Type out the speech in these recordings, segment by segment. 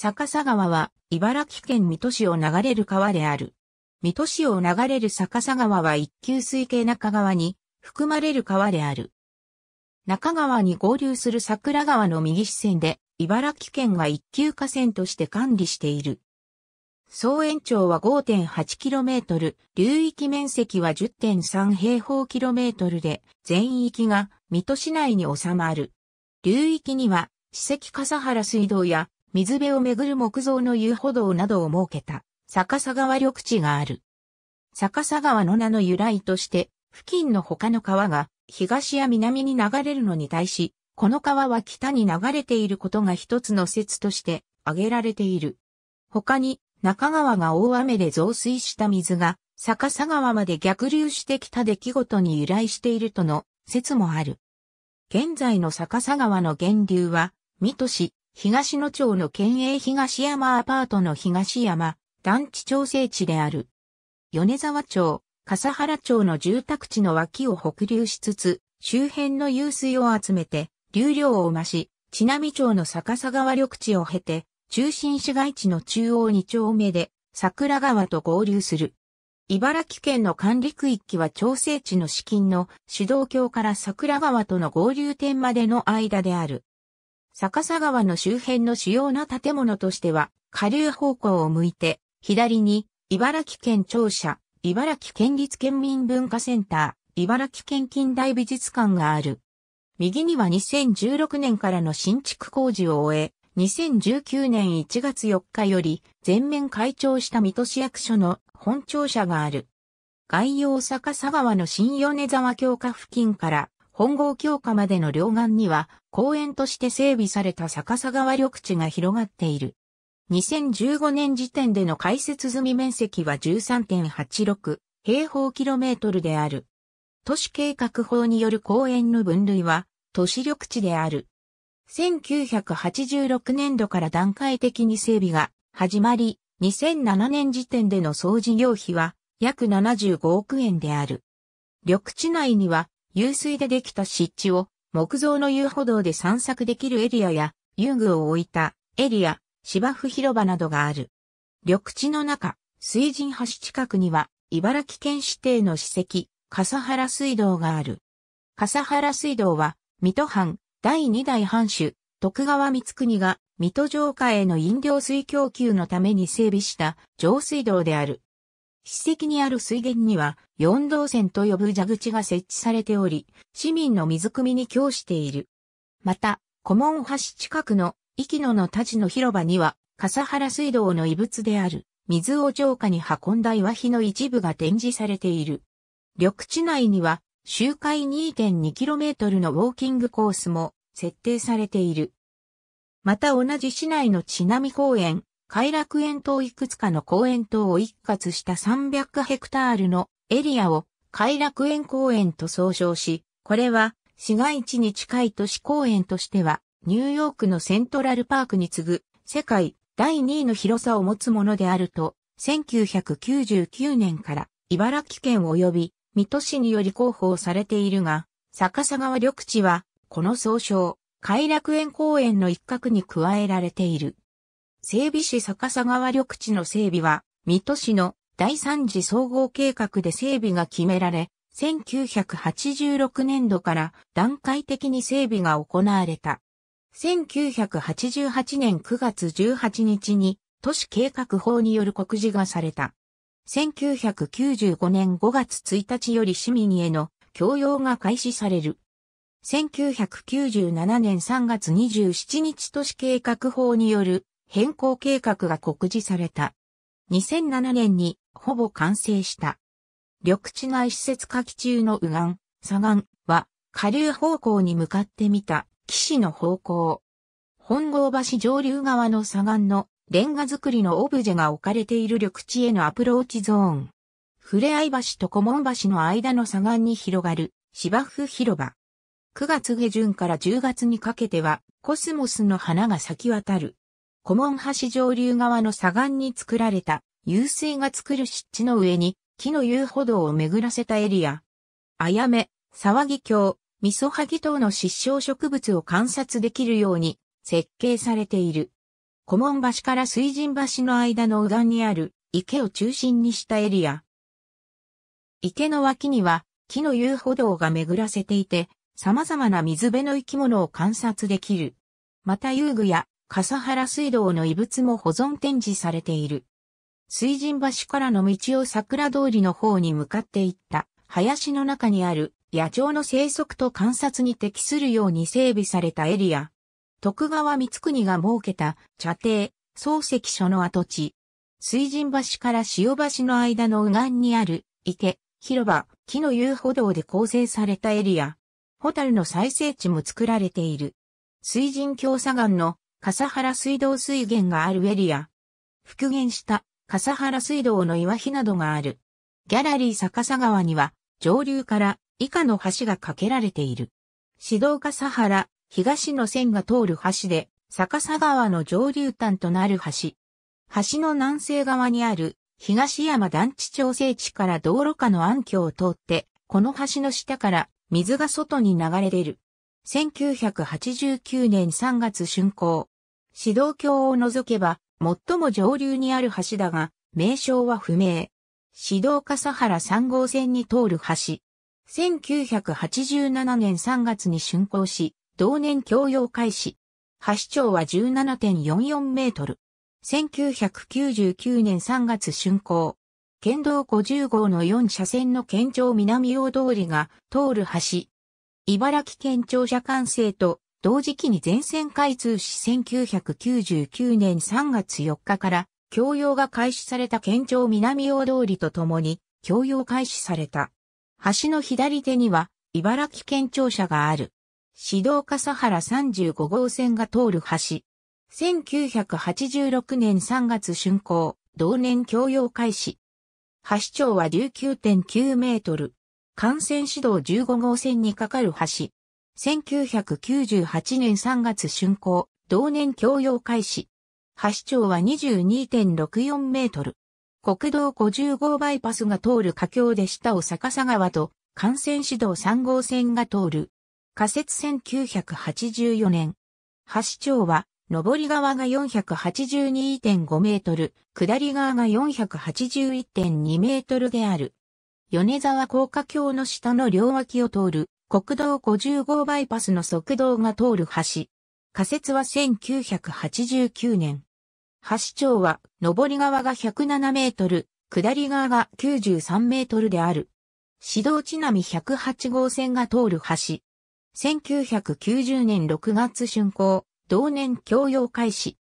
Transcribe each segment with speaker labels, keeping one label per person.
Speaker 1: 逆さ川は茨城県水戸市を流れる川である。水戸市を流れる逆さ川は一級水系中川に含まれる川である。中川に合流する桜川の右支線で茨城県が一級河川として管理している。総延長は 5.8km、流域面積は10.3平方キロメートルで、全域が水戸市内に収まる。流域には、史跡笠原水道や水辺をめぐる木造の遊歩道などを設けた、逆さ川緑地がある。逆さ川の名の由来として、付近の他の川が東や南に流れるのに対し、この川は北に流れていることが一つの説として挙げられている。他に、中川が大雨で増水した水が、逆さ川まで逆流してきた出来事に由来しているとの説もある。現在の逆さ川の源流は、水戸市、東野町の県営東山アパートの東山、団地調整地である。米沢町、笠原町の住宅地の脇を北流しつつ、周辺の湧水を集めて、流量を増し、津波町の逆さ川緑地を経て、中心市街地の中央2丁目で、桜川と合流する。茨城県の管理区域は調整地の資金の主導橋から桜川との合流点までの間である。逆さ川の周辺の主要な建物としては、下流方向を向いて、左に、茨城県庁舎、茨城県立県民文化センター、茨城県近代美術館がある。右には2016年からの新築工事を終え、2019年1月4日より全面開庁した水戸市役所の本庁舎がある。概要坂佐川の新米沢教科付近から本郷強化までの両岸には公園として整備された逆さ川緑地が広がっている。2015年時点での開設済み面積は13.86平方キロメートルである。都市計画法による公園の分類は都市緑地である。1986年度から段階的に整備が始まり、2007年時点での総事業費は約75億円である。緑地内には湧水でできた湿地を木造の遊歩道で散策できるエリアや遊具を置いたエリア、芝生広場などがある。緑地の中、水神橋近くには茨城県指定の史跡、笠原水道がある。笠原水道は、水戸藩第2代藩主、徳川光国が水戸城下への飲料水供給のために整備した上水道である。史跡にある水源には、四道線と呼ぶ蛇口が設置されており、市民の水汲みに供している。また、古門橋近くの、息野の太刀の広場には、笠原水道の遺物である、水を城下に運んだ岩碑の一部が展示されている。緑地内には、周回 2.2km のウォーキングコースも設定されている。また同じ市内の津波公園、偕楽園といくつかの公園等を一括した300ヘクタールのエリアを偕楽園公園と総称し、これは市街地に近い都市公園としてはニューヨークのセントラルパークに次ぐ世界第2位の広さを持つものであると、1999年から茨城県及び水戸市により広報されているが、逆さ川緑地はこの総称、偕楽園公園の一角に加えられている。整備士逆さ川緑地の整備は、水戸市の第三次総合計画で整備が決められ、1986年度から段階的に整備が行われた。1988年9月18日に都市計画法による告示がされた。1995年5月1日より市民への供用が開始される。1997年3月27日都市計画法による変更計画が告示された。2007年にほぼ完成した。緑地内施設下記中の右岸、左岸は下流方向に向かってみた岸の方向。本郷橋上流側の左岸のレンガ造りのオブジェが置かれている緑地へのアプローチゾーン。ふれあい橋と古門橋の間の左岸に広がる芝生広場。9月下旬から10月にかけてはコスモスの花が咲き渡る。古門橋上流側の左岸に作られた、湧水が作る湿地の上に、木の遊歩道を巡らせたエリア。あやめ、沢木橋、みそはぎ等の失笑植物を観察できるように設計されている。古門橋から水神橋の間の右岸にある池を中心にしたエリア。池の脇には木の遊歩道が巡らせていて、様々な水辺の生き物を観察できる。また遊具や笠原水道の遺物も保存展示されている。水神橋からの道を桜通りの方に向かっていった林の中にある野鳥の生息と観察に適するように整備されたエリア。徳川光国が設けた茶亭、漱石所の跡地。水神橋から潮橋の間の右岸にある池、広場、木の遊歩道で構成されたエリア。ホタルの再生地も作られている。水神橋左岸の笠原水道水源があるエリア。復元した笠原水道の岩碑などがある。ギャラリー逆さ川には上流から以下の橋が架けられている。指導笠原、東の線が通る橋で、逆さ川の上流端となる橋。橋の南西側にある東山団地調整地から道路下の暗渠を通って、この橋の下から水が外に流れ出る。1989年3月竣工。指導橋を除けば、最も上流にある橋だが、名称は不明。指導笠原3号線に通る橋。1987年3月に竣工し、同年供用開始。橋長は17.44メートル。1999年3月竣工。県道50号の4車線の県庁南大通りが通る橋。茨城県庁舎管制と同時期に全線開通し1999年3月4日から供用が開始された県庁南大通りとともに供用開始された。橋の左手には茨城県庁舎がある。指導笠原35号線が通る橋。1986年3月竣工、同年供用開始。橋長は19.9メートル。幹線指導15号線にかかる橋。1998年3月竣工、同年供用開始。橋長は22.64メートル。国道55バイパスが通る架橋で下を逆さ川と、幹線指導3号線が通る。仮設1984年。橋長は、上り側が482.5メートル、下り側が481.2メートルである。米沢高架橋の下の両脇を通る国道5号バイパスの側道が通る橋。仮設は1989年。橋長は、上り側が107メートル、下り側が93メートルである。市道地並108号線が通る橋。1990年6月竣工、同年供用開始。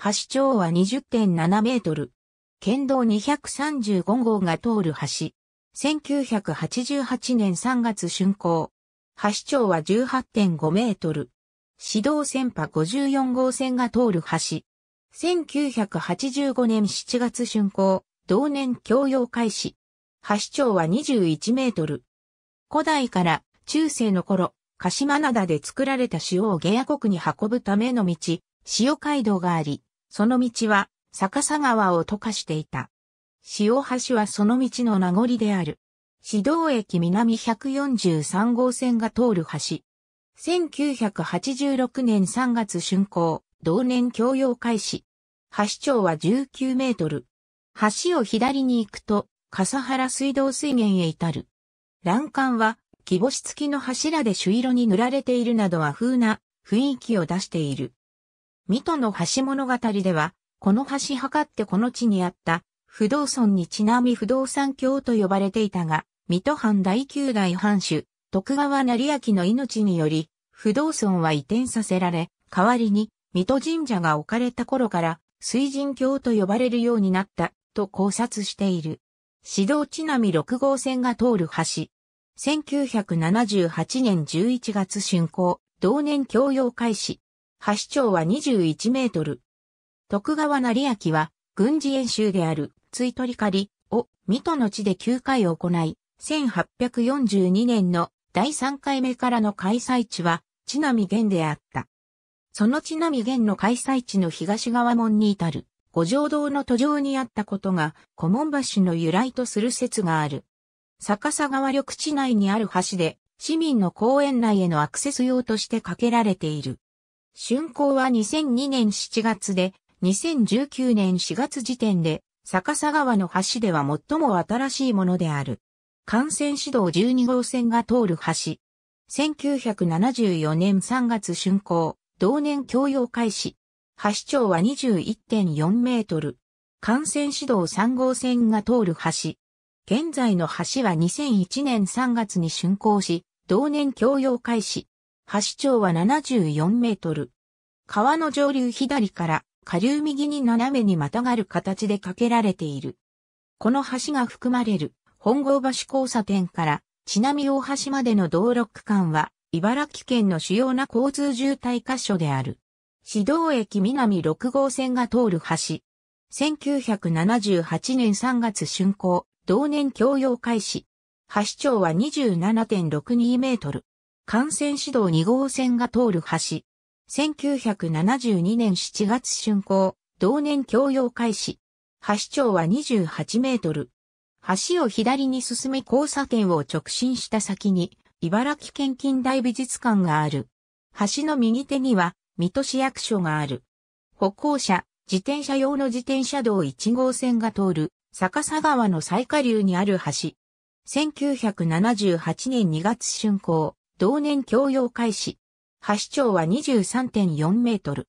Speaker 1: 橋長は20.7メートル。県道235号が通る橋。1988年3月竣工。橋長は18.5メートル。指導船波54号線が通る橋。1985年7月竣工、同年供用開始。橋長は21メートル。古代から中世の頃、鹿島灘で作られた塩を下野国に運ぶための道、塩街道があり、その道は逆さ川を溶かしていた。塩橋はその道の名残である。指導駅南143号線が通る橋。1986年3月竣工、同年供用開始。橋長は19メートル。橋を左に行くと、笠原水道水源へ至る。欄干は、木星付きの柱で朱色に塗られているなど和風な雰囲気を出している。水戸の橋物語では、この橋測ってこの地にあった不動村にちなみ不動産橋と呼ばれていたが、水戸藩第九代藩主、徳川成明の命により、不動尊は移転させられ、代わりに、水戸神社が置かれた頃から、水神教と呼ばれるようになった、と考察している。指導地並六号線が通る橋。1978年11月竣工、同年供用開始。橋長は21メートル。徳川成明は、軍事演習である、追取り狩りを、水戸の地で9回行い、1842年の第3回目からの開催地は、地波源であった。その地波源の開催地の東側門に至る、五条堂の途上にあったことが、古門橋の由来とする説がある。逆さ川緑地内にある橋で、市民の公園内へのアクセス用として架けられている。竣工は2002年7月で、2019年4月時点で、逆さ川の橋では最も新しいものである。幹線指導12号線が通る橋。1974年3月竣工、同年供用開始。橋長は21.4メートル。幹線指導3号線が通る橋。現在の橋は2001年3月に竣工し、同年供用開始。橋長は74メートル。川の上流左から下流右に斜めにまたがる形で架けられている。この橋が含まれる本郷橋交差点から、ちなみ大橋までの道路区間は、茨城県の主要な交通渋滞箇所である。市道駅南6号線が通る橋。1978年3月竣工、同年供用開始。橋長は27.62メートル。幹線指導2号線が通る橋。1972年7月竣工、同年供用開始。橋長は28メートル。橋を左に進め交差点を直進した先に、茨城県近代美術館がある。橋の右手には、水戸市役所がある。歩行者、自転車用の自転車道1号線が通る、逆さ川の最下流にある橋。1978年2月竣工、同年供用開始。橋長は23.4メートル。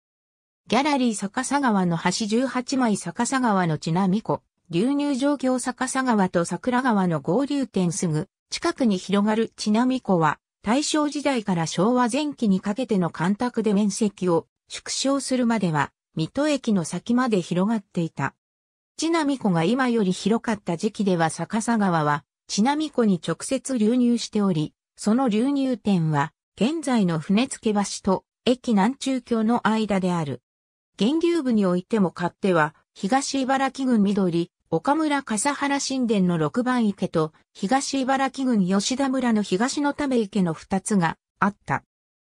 Speaker 1: ギャラリー逆さ川の橋18枚逆さ川のちなみ湖。流入状況逆さ川と桜川の合流点すぐ、近くに広がるな波湖は、大正時代から昭和前期にかけての干拓で面積を縮小するまでは、水戸駅の先まで広がっていた。な波湖が今より広かった時期では逆さ川は、な波湖に直接流入しており、その流入点は、現在の船付橋と駅南中京の間である。源流部においても勝手は、東茨城郡緑、岡村笠原神殿の六番池と、東茨城郡吉田村の東のため池の二つがあった。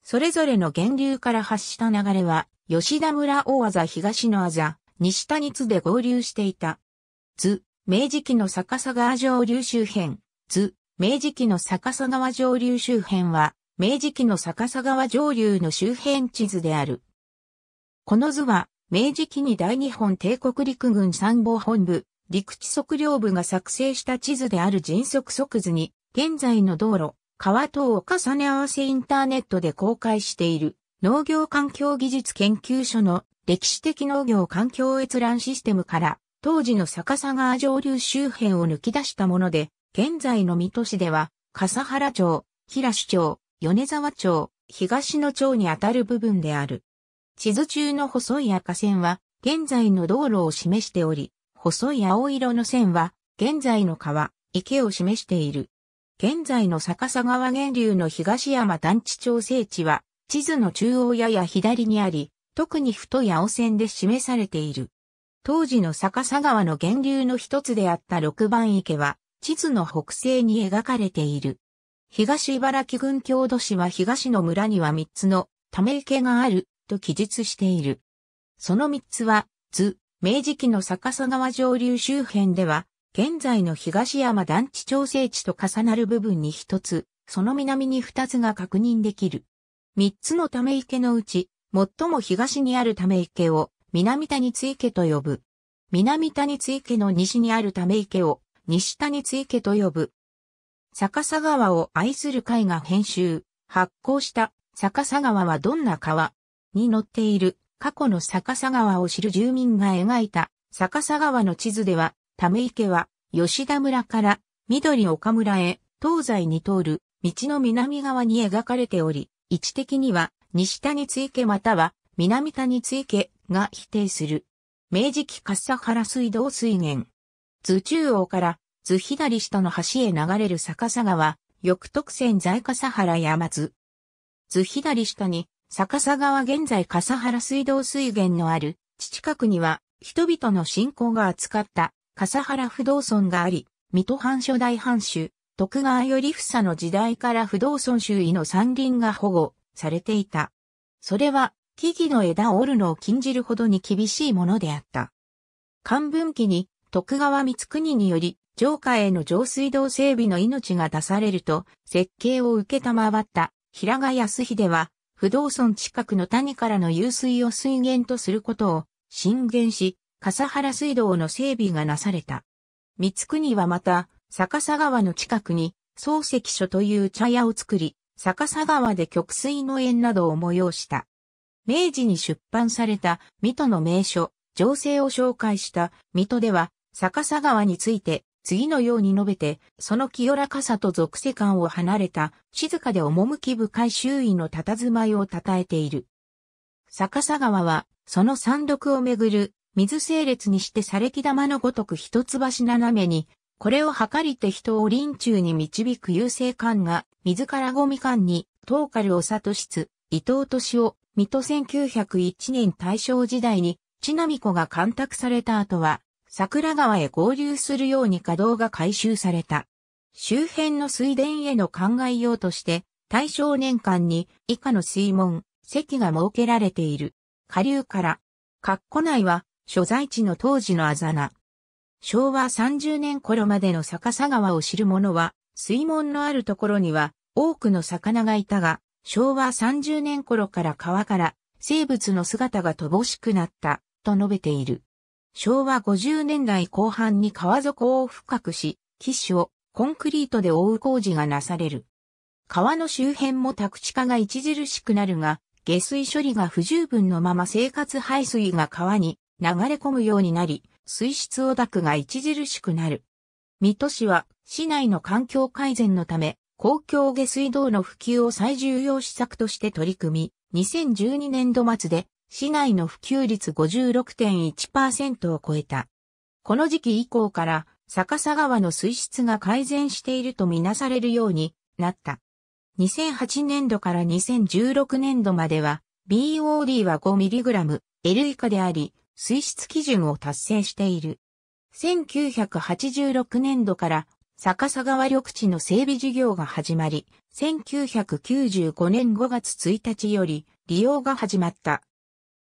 Speaker 1: それぞれの源流から発した流れは、吉田村大技東のあざ、西谷津で合流していた。図、明治期の逆さ川上流周辺。図、明治期の逆さ川上流周辺は、明治期の逆さ川上流の周辺地図である。この図は、明治期に大日本帝国陸軍参謀本部、陸地測量部が作成した地図である迅速測図に、現在の道路、川等を重ね合わせインターネットで公開している、農業環境技術研究所の歴史的農業環境閲覧システムから、当時の逆さ川上流周辺を抜き出したもので、現在の水戸市では、笠原町、平市町、米沢町、東野町にあたる部分である。地図中の細い赤線は、現在の道路を示しており、細い青色の線は、現在の川、池を示している。現在の逆さ川源流の東山団地調整地は、地図の中央やや左にあり、特に太い青線で示されている。当時の逆さ川の源流の一つであった六番池は、地図の北西に描かれている。東茨城郡郷土市は東の村には三つのため池があると記述している。その三つは、図、明治期の逆さ川上流周辺では、現在の東山団地調整地と重なる部分に一つ、その南に二つが確認できる。三つのため池のうち、最も東にあるため池を南谷津池と呼ぶ。南谷津池の西にあるため池を西谷津池と呼ぶ。逆さ川を愛する会が編集、発行した逆さ川はどんな川に載っている過去の逆さ川を知る住民が描いた逆さ川の地図では、ため池は吉田村から緑岡村へ東西に通る道の南側に描かれており、位置的には西谷津池または南谷津池が否定する。明治期笠原水道水源。図中央から図左下の橋へ流れる逆さ川、翌特線在笠原山津。図左下に逆さ川現在笠原水道水源のある、地近くには、人々の信仰が扱った、笠原不動尊があり、水戸藩初代藩主、徳川頼房の時代から不動尊周囲の山林が保護されていた。それは、木々の枝を折るのを禁じるほどに厳しいものであった。漢文期に徳川光国により、城下への上水道整備の命が出されると、設計を受けたまわった平賀康秀は、不動村近くの谷からの湧水を水源とすることを進言し、笠原水道の整備がなされた。三国はまた、逆さ川の近くに、漱石所という茶屋を作り、逆さ川で曲水の縁などを催した。明治に出版された水戸の名所、情勢を紹介した水戸では、逆さ川について、次のように述べて、その清らかさと属世感を離れた、静かで趣深い周囲の佇まいを称えている。逆さ川は、その山麓をめぐる、水整列にしてされき玉のごとく一橋斜めに、これを計りて人を臨中に導く優勢感が、自らごみ感に、トーカルを里室、伊藤敏夫、水戸1901年大正時代に、ちなみ子が干拓された後は、桜川へ合流するように稼働が改修された。周辺の水田への灌漑用として、対象年間に以下の水門、石が設けられている。下流から、括弧内は所在地の当時のあざな。昭和30年頃までの逆さ川を知る者は、水門のあるところには多くの魚がいたが、昭和30年頃から川から生物の姿が乏しくなった、と述べている。昭和50年代後半に川底を深くし、岸をコンクリートで覆う工事がなされる。川の周辺も宅地化が著しくなるが、下水処理が不十分のまま生活排水が川に流れ込むようになり、水質汚濁が著しくなる。水戸市は市内の環境改善のため、公共下水道の普及を最重要施策として取り組み、2012年度末で市内の普及率56.1%を超えた。この時期以降から逆さ川の水質が改善しているとみなされるようになった。2008年度から2016年度までは BOD は 5mg、L 以下であり、水質基準を達成している。1986年度から逆さ川緑地の整備事業が始まり、1995年5月1日より利用が始まった。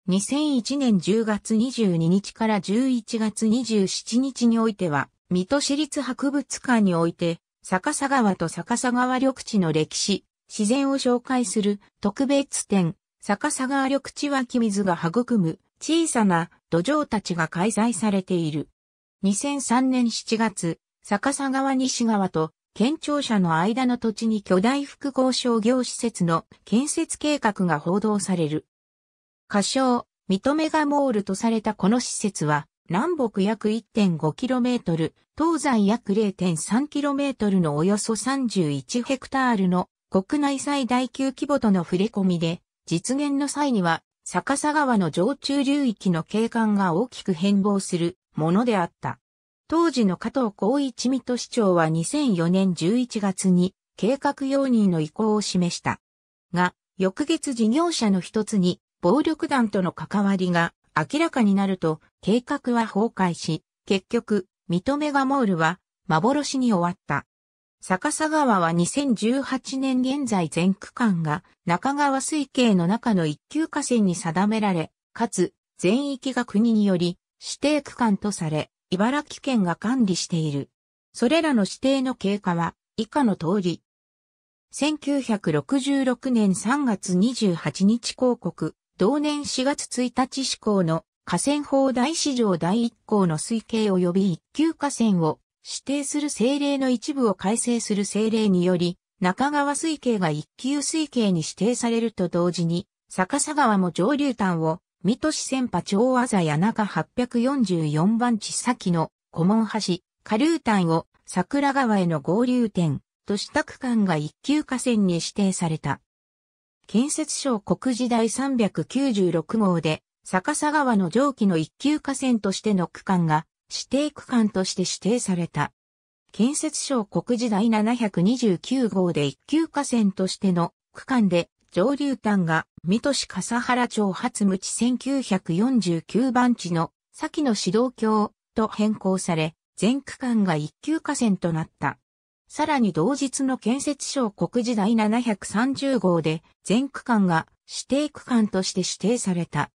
Speaker 1: 2001年10月22日から11月27日においては、水戸市立博物館において、逆さ川と逆さ川緑地の歴史、自然を紹介する特別展、逆さ川緑地湧き水が育む小さな土壌たちが開催されている。2003年7月、逆さ川西川と県庁舎の間の土地に巨大複合商業施設の建設計画が報道される。仮称、認めがモールとされたこの施設は、南北約 1.5km、東西約 0.3km のおよそ31ヘクタールの国内最大級規模との触れ込みで、実現の際には、逆さ川の上中流域の景観が大きく変貌するものであった。当時の加藤光一水戸市長は2004年11月に計画容認の意向を示した。が、翌月事業者の一つに暴力団との関わりが明らかになると計画は崩壊し、結局、認めがモールは幻に終わった。逆さ川は2018年現在全区間が中川水系の中の一級河川に定められ、かつ全域が国により指定区間とされ、茨城県が管理している。それらの指定の経過は以下の通り。1966年3月28日広告、同年4月1日施行の河川法大市場第1項の推計及び一級河川を指定する政令の一部を改正する政令により、中川水系が一級水系に指定されると同時に、逆さ川も上流端を、水戸市千波町和座谷中844番地先の古門橋、下流端を桜川への合流点とした区間が一級河川に指定された。建設省国時代396号で、逆さ川の上記の一級河川としての区間が指定区間として指定された。建設省国時代729号で一級河川としての区間で上流端が水戸市笠原町初無地1949番地の先の指導橋と変更され、全区間が一級河川となった。さらに同日の建設省国時代730号で全区間が指定区間として指定された。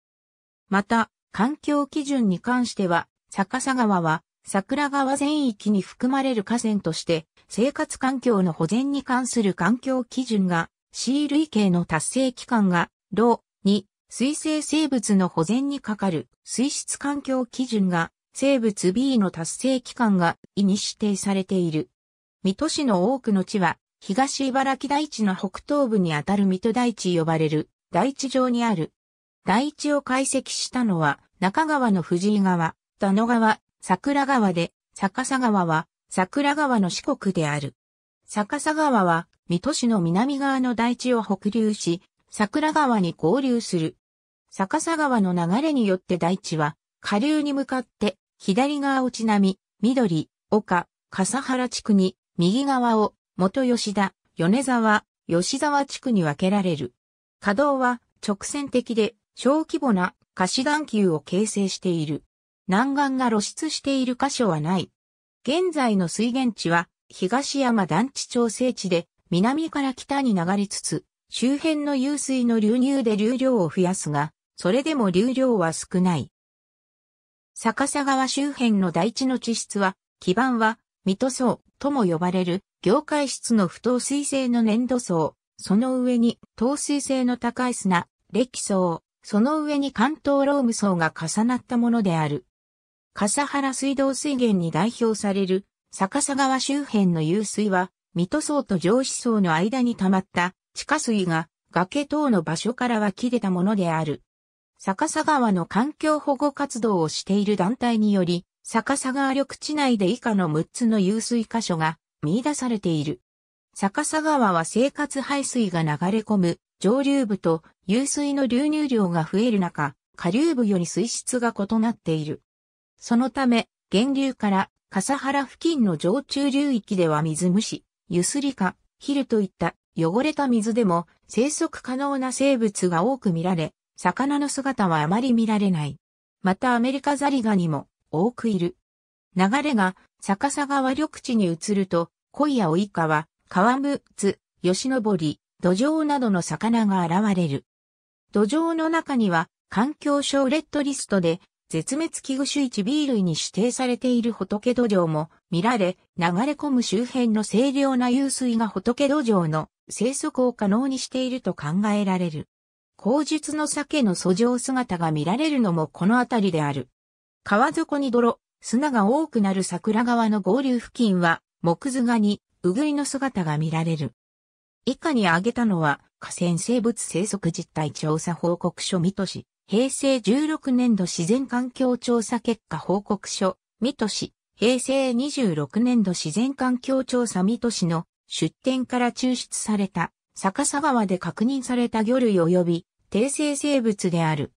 Speaker 1: また、環境基準に関しては、逆さ川は桜川全域に含まれる河川として生活環境の保全に関する環境基準が C 類型の達成期間が、ロに水生生物の保全にかかる水質環境基準が生物 B の達成期間が、E に指定されている。水戸市の多くの地は、東茨城大地の北東部にあたる水戸大地呼ばれる、大地上にある。大地を解析したのは、中川の藤井川、田野川、桜川で、逆さ川は、桜川の四国である。逆さ川は、水戸市の南側の大地を北流し、桜川に合流する。逆さ川の流れによって大地は、下流に向かって、左側をちなみ、緑、丘、笠原地区に、右側を元吉田、米沢、吉沢地区に分けられる。稼働は直線的で小規模な貸眼球を形成している。南岸が露出している箇所はない。現在の水源地は東山団地調整地で南から北に流れつつ、周辺の湧水の流入で流量を増やすが、それでも流量は少ない。逆さ川周辺の大地の地質は、基盤は水ト層とも呼ばれる業界質の不透水性の粘土層、その上に透水性の高い砂、歴層、その上に関東ローム層が重なったものである。笠原水道水源に代表される逆さ川周辺の湧水は、水戸層と上司層の間に溜まった地下水が崖等の場所から湧き出たものである。逆さ川の環境保護活動をしている団体により、逆さ川緑地内で以下の6つの遊水箇所が見出されている。逆さ川は生活排水が流れ込む上流部と湧水の流入量が増える中、下流部より水質が異なっている。そのため、源流から笠原付近の上中流域では水虫、ゆすりか、ヒルといった汚れた水でも生息可能な生物が多く見られ、魚の姿はあまり見られない。またアメリカザリガニも多くいる。流れが逆さ川緑地に移ると、小や及川、川むつ、吉登、土壌などの魚が現れる。土壌の中には、環境省レッドリストで、絶滅危惧種 1B 類に指定されている仏土壌も見られ、流れ込む周辺の清涼な湧水が仏土壌の生息を可能にしていると考えられる。口述の鮭の素状姿が見られるのもこのあたりである。川底に泥、砂が多くなる桜川の合流付近は、木図画に、うぐいの姿が見られる。以下に挙げたのは、河川生物生息実態調査報告書水戸市、平成16年度自然環境調査結果報告書、水戸市、平成26年度自然環境調査水戸市の出典から抽出された、逆さ川で確認された魚類及び、定性生物である。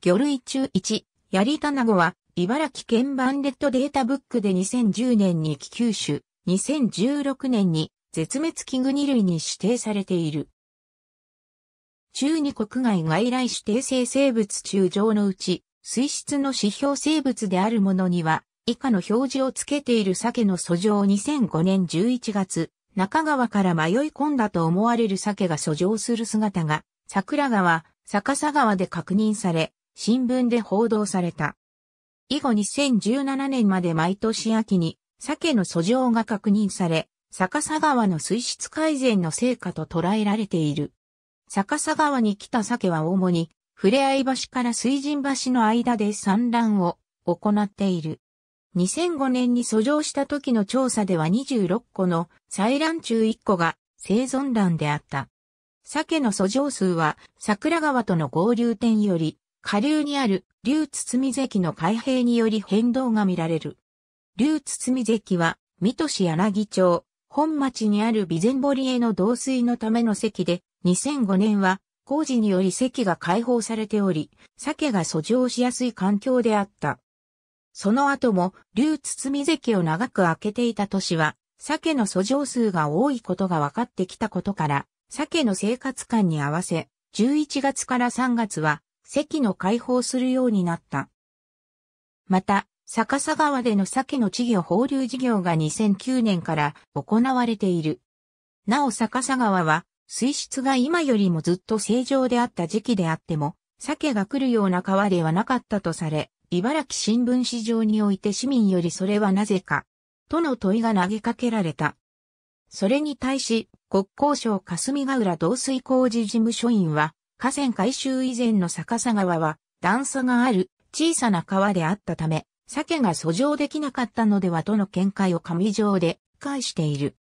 Speaker 1: 魚類中1、やりたなごは、茨城県バンットデータブックで2010年に気球種、2016年に絶滅危惧二類に指定されている。中二国外外来指定生生物中上のうち、水質の指標生物であるものには、以下の表示をつけている鮭の素状2005年11月、中川から迷い込んだと思われる鮭が素状する姿が、桜川、逆さ川で確認され、新聞で報道された。以後2017年まで毎年秋に鮭の訴状が確認され、逆さ川の水質改善の成果と捉えられている。逆さ川に来た鮭は主に、触れ合い橋から水神橋の間で産卵を行っている。2005年に遡上した時の調査では26個の採卵中1個が生存卵であった。鮭の遡上数は桜川との合流点より下流にある竜堤関の開閉により変動が見られる。竜堤関は、水戸市柳町、本町にある備前堀への導水のための関で、2005年は工事により関が開放されており、鮭が遡上しやすい環境であった。その後も、竜堤関を長く開けていた都市は、鮭の遡上数が多いことが分かってきたことから、鮭の生活感に合わせ、11月から3月は、席の解放するようになった。また、逆さ川での鮭の稚魚放流事業が2009年から行われている。なお逆さ川は、水質が今よりもずっと正常であった時期であっても、鮭が来るような川ではなかったとされ、茨城新聞市場において市民よりそれはなぜか、との問いが投げかけられた。それに対し、国交省霞ヶ浦導水工事事務所員は、河川改修以前の逆さ川は段差がある小さな川であったため、鮭が遡上できなかったのではとの見解を上条で返している。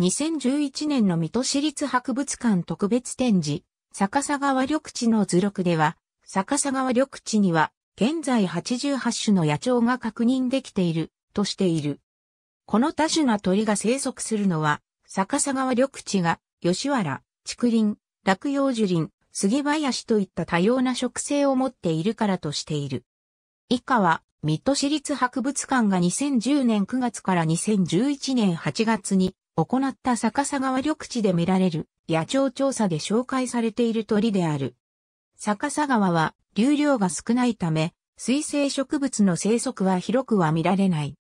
Speaker 1: 2011年の水戸市立博物館特別展示、逆さ川緑地の図録では、逆さ川緑地には、現在88種の野鳥が確認できている、としている。この多種な鳥が生息するのは、逆さ川緑地が、吉原、竹林、落葉樹林、杉林といった多様な植生を持っているからとしている。以下は、水戸市立博物館が2010年9月から2011年8月に行った逆さ川緑地で見られる野鳥調査で紹介されている鳥である。逆さ川は流量が少ないため、水生植物の生息は広くは見られない。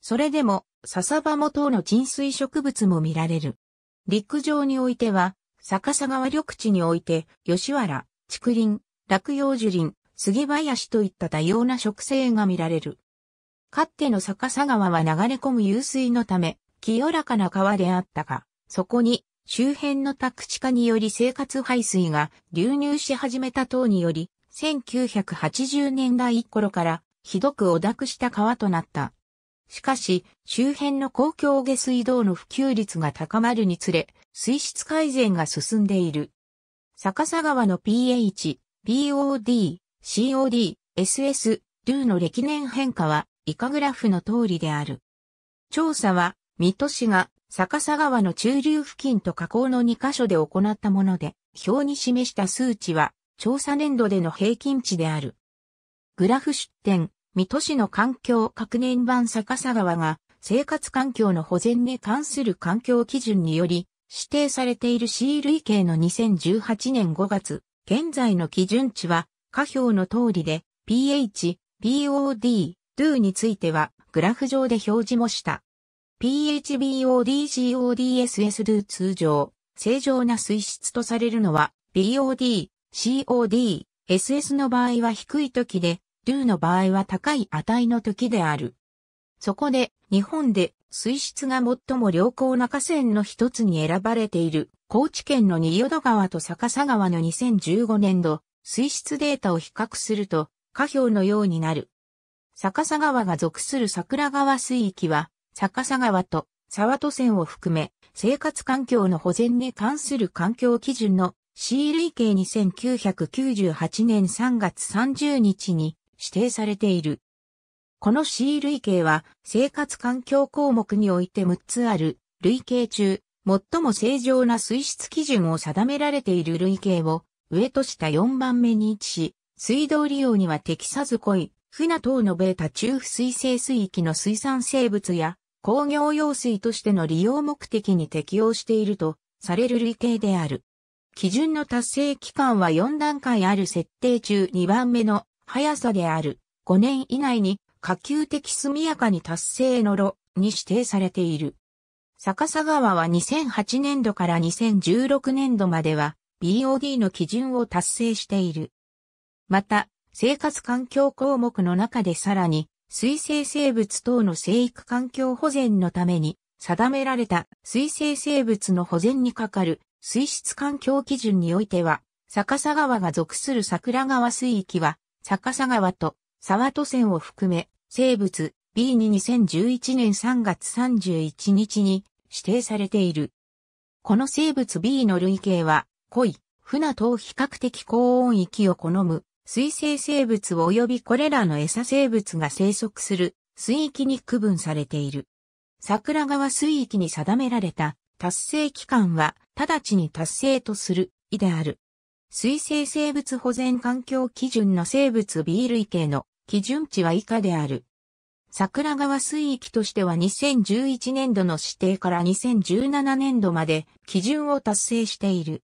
Speaker 1: それでも、笹場も等の沈水植物も見られる。陸上においては、逆さ川緑地において、吉原、竹林、落葉樹林、杉林といった多様な植生が見られる。かっての逆さ川は流れ込む湧水のため、清らかな川であったが、そこに周辺の宅地化により生活排水が流入し始めた等により、1980年代頃からひどく汚濁した川となった。しかし、周辺の公共下水道の普及率が高まるにつれ、水質改善が進んでいる。逆さ川の pH、p o d COD、SS、DO の歴年変化は以下グラフの通りである。調査は、水戸市が逆さ川の中流付近と河口の2カ所で行ったもので、表に示した数値は、調査年度での平均値である。グラフ出典、水戸市の環境各年版逆さ川が生活環境の保全に関する環境基準により指定されている C 類型の2018年5月、現在の基準値は下表の通りで pH、BOD、DO についてはグラフ上で表示もした。PHBODCODSS 通常、正常な水質とされるのは BOD、COD、SS の場合は低い時でルーの場合は高い値の時である。そこで、日本で水質が最も良好な河川の一つに選ばれている、高知県の仁淀川と逆さ川の2015年度、水質データを比較すると、下表のようになる。逆さ川が属する桜川水域は、逆さ川と沢渡線を含め、生活環境の保全に関する環境基準の C 類型2998年3月30日に指定されている。この C 類型は生活環境項目において6つある類型中、最も正常な水質基準を定められている類型を上とした4番目に位置し、水道利用には適さず濃い、船等のベータ中不水性水域の水産生物や工業用水としての利用目的に適用しているとされる類型である。基準の達成期間は4段階ある設定中2番目の速さである5年以内に可及的速やかに達成の路に指定されている。逆さ川は2008年度から2016年度までは BOD の基準を達成している。また、生活環境項目の中でさらに水生生物等の生育環境保全のために定められた水生生物の保全にかかる水質環境基準においては、逆さ川が属する桜川水域は逆さ川と沢渡線を含め、生物 B に2011年3月31日に指定されている。この生物 B の類型は、濃い、船等比較的高温域を好む、水生生物及びこれらの餌生物が生息する水域に区分されている。桜川水域に定められた達成期間は直ちに達成とする意である。水生生物保全環境基準の生物 B 類型の基準値は以下である。桜川水域としては2011年度の指定から2017年度まで基準を達成している。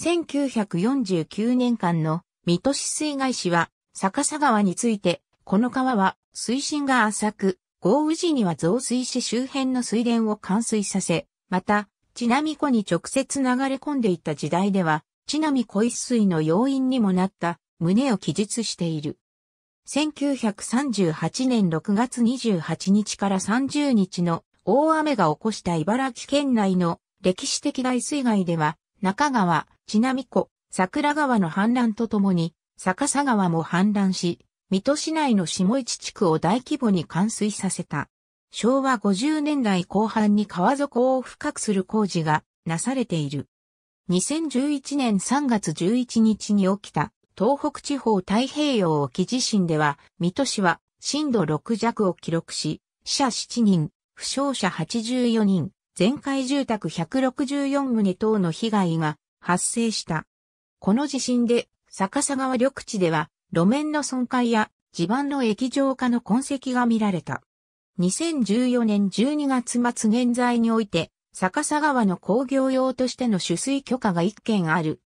Speaker 1: 1949年間の水戸市水害市は逆さ川について、この川は水深が浅く、豪雨時には増水し周辺の水田を冠水させ、また、津波湖に直接流れ込んでいった時代では、ちなみ一水の要因にもなった胸を記述している。1938年6月28日から30日の大雨が起こした茨城県内の歴史的大水害では、中川、ちなみ湖、桜川の氾濫とともに、逆さ川も氾濫し、水戸市内の下市地区を大規模に冠水させた。昭和50年代後半に川底を深くする工事がなされている。2011年3月11日に起きた東北地方太平洋沖地震では、水戸市は震度6弱を記録し、死者7人、負傷者84人、全壊住宅164棟等の被害が発生した。この地震で逆さ川緑地では路面の損壊や地盤の液状化の痕跡が見られた。2014年12月末現在において逆さ川の工業用としての取水許可が一件ある。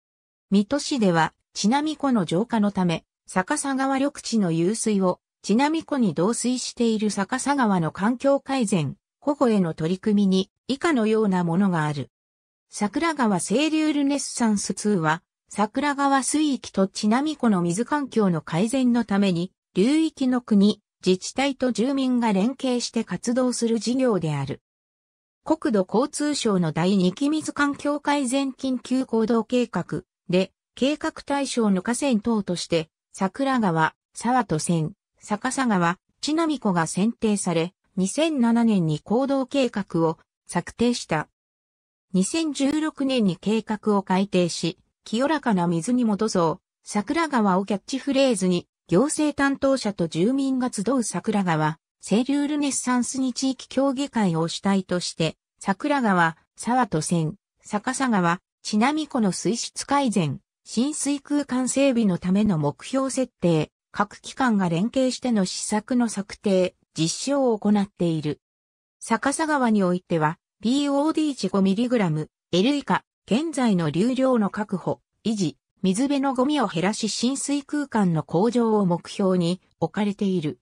Speaker 1: 水戸市では、ちなみ湖の浄化のため、逆さ川緑地の湧水を、ちなみ湖に導水している逆さ川の環境改善、保護への取り組みに、以下のようなものがある。桜川清流ルネッサンス2は、桜川水域とちなみ湖の水環境の改善のために、流域の国、自治体と住民が連携して活動する事業である。国土交通省の第二機密環境改善緊急行動計画で、計画対象の河川等として、桜川、沢戸線、逆さ川、千波湖が選定され、2007年に行動計画を策定した。2016年に計画を改定し、清らかな水に戻そう、桜川をキャッチフレーズに、行政担当者と住民が集う桜川、セリュールネッサンスに地域協議会を主体として、桜川、沢渡線、逆さ川、ちなみ湖の水質改善、浸水空間整備のための目標設定、各機関が連携しての施策の策定、実証を行っている。逆さ川においては、BOD 値 5mg、L 以下、現在の流量の確保、維持、水辺のゴミを減らし浸水空間の向上を目標に置かれている。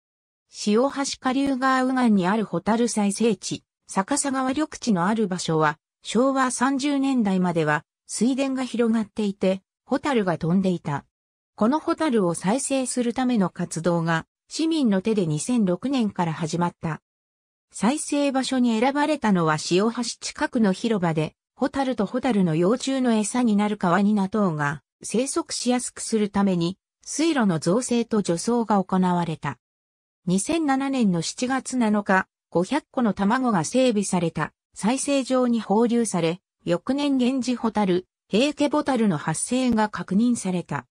Speaker 1: 潮橋下流川右岸にあるホタル再生地、逆さ川緑地のある場所は、昭和30年代までは水田が広がっていて、ホタルが飛んでいた。このホタルを再生するための活動が、市民の手で2006年から始まった。再生場所に選ばれたのは潮橋近くの広場で、ホタルとホタルの幼虫の餌になる川に納豆が生息しやすくするために、水路の造成と除草が行われた。2007年の7月7日、500個の卵が整備された、再生場に放流され、翌年源氏ホタル、平家ボタルの発生が確認された。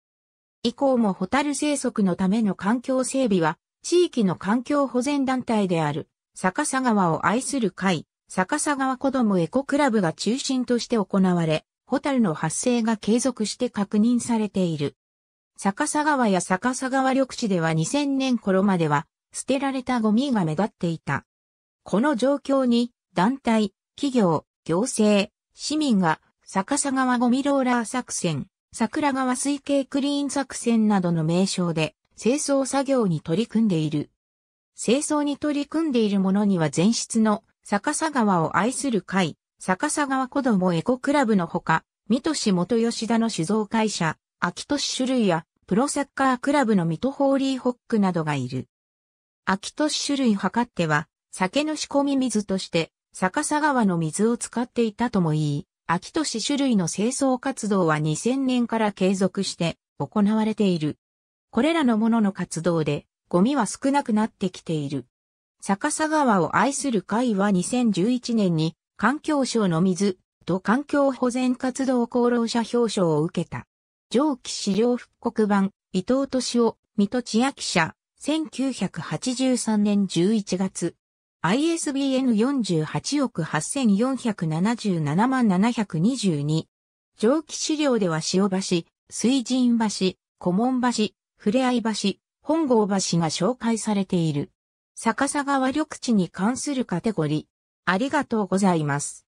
Speaker 1: 以降もホタル生息のための環境整備は、地域の環境保全団体である、逆さ川を愛する会、逆さ川子どもエコクラブが中心として行われ、ホタルの発生が継続して確認されている。逆さ川や逆さ川緑地では2000年頃までは、捨てられたゴミが目立っていた。この状況に団体、企業、行政、市民が逆さ川ゴミローラー作戦、桜川水系クリーン作戦などの名称で清掃作業に取り組んでいる。清掃に取り組んでいる者には前室の逆さ川を愛する会、逆さ川子どもエコクラブのほか、水戸市元吉田の酒造会社、秋都市種類やプロサッカークラブの水戸ホーリーホックなどがいる。秋都市種類測っては、酒の仕込み水として、逆さ川の水を使っていたとも言い、秋都市種類の清掃活動は2000年から継続して行われている。これらのものの活動で、ゴミは少なくなってきている。逆さ川を愛する会は2011年に、環境省の水と環境保全活動功労者表彰を受けた。上記資料復刻版、伊藤敏夫、水戸千秋社、1983年11月、ISBN 48億8477万722。蒸気資料では塩橋、水神橋、古門橋、触れ合い橋、本郷橋が紹介されている。逆さ川緑地に関するカテゴリー。ありがとうございます。